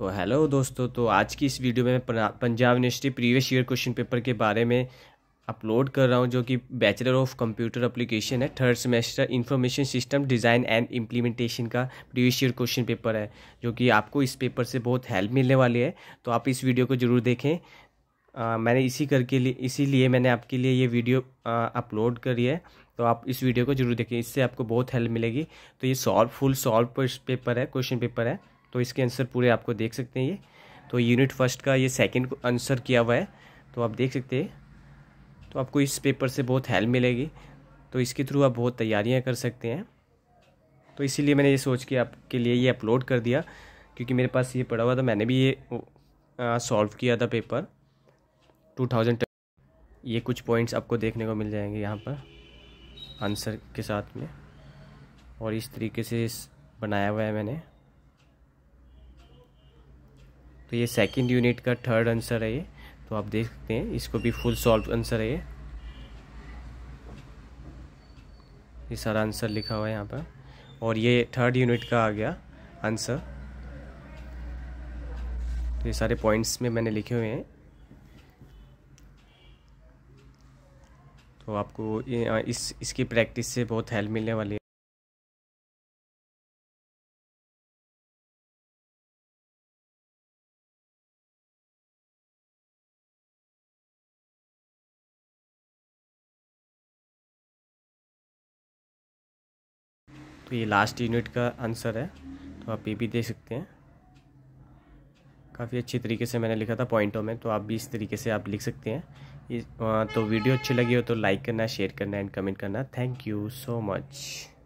तो हेलो दोस्तों तो आज की इस वीडियो में मैं Punjab university previous year question paper के बारे में अपलोड कर रहा हूँ जो कि बैचलर ऑफ कंप्यूटर एप्लीकेशन है third semester information system design and implementation का प्रीवियस ईयर क्वेश्चन पेपर है जो कि आपको इस पेपर से बहुत हेल्प मिलने वाली है तो आप इस वीडियो को ज़रूर देखें आ, मैंने इसी करके लिए इसीलिए मैंने आपके लिए ये वीडियो अपलोड करी है तो आप इस वीडियो को जरूर देखें इससे आपको बहुत हेल्प मिलेगी तो ये सॉल्व फुल सॉल्व पेपर है क्वेश्चन पेपर है तो इसके आंसर पूरे आपको देख सकते हैं ये तो यूनिट फर्स्ट का ये सेकंड आंसर किया हुआ है तो आप देख सकते हैं तो आपको इस पेपर से बहुत हेल्प मिलेगी तो इसके थ्रू आप बहुत तैयारियाँ कर सकते हैं तो इसीलिए मैंने ये सोच के आपके लिए ये अपलोड कर दिया क्योंकि मेरे पास ये पड़ा हुआ था मैंने भी ये सॉल्व किया था पेपर टू थाउजेंड ये कुछ पॉइंट्स आपको देखने को मिल जाएंगे यहाँ पर आंसर के साथ में और इस तरीके से बनाया हुआ है मैंने तो ये सेकंड यूनिट का थर्ड आंसर है ये तो आप देख सकते हैं इसको भी फुल सॉल्व आंसर है ये ये सारा आंसर लिखा हुआ है यहाँ पर और ये थर्ड यूनिट का आ गया आंसर तो ये सारे पॉइंट्स में मैंने लिखे हुए हैं तो आपको इस इसकी प्रैक्टिस से बहुत हेल्प मिलने वाली है तो ये लास्ट यूनिट का आंसर है तो आप ये भी दे सकते हैं काफ़ी अच्छी तरीके से मैंने लिखा था पॉइंटों में तो आप भी इस तरीके से आप लिख सकते हैं इस हाँ, तो वीडियो अच्छी लगी हो तो लाइक करना शेयर करना एंड कमेंट करना थैंक यू सो मच